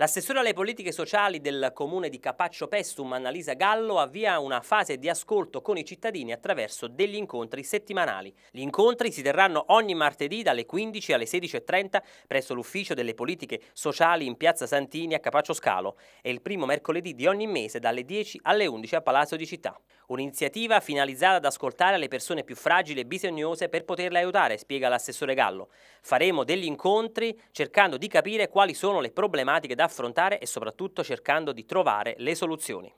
L'assessore alle politiche sociali del comune di Capaccio Pestum, Annalisa Gallo, avvia una fase di ascolto con i cittadini attraverso degli incontri settimanali. Gli incontri si terranno ogni martedì dalle 15 alle 16.30 presso l'ufficio delle politiche sociali in piazza Santini a Capaccio Scalo e il primo mercoledì di ogni mese dalle 10 alle 11 a Palazzo di Città. Un'iniziativa finalizzata ad ascoltare le persone più fragili e bisognose per poterle aiutare, spiega l'assessore Gallo. Faremo degli incontri cercando di capire quali sono le problematiche da affrontare e soprattutto cercando di trovare le soluzioni.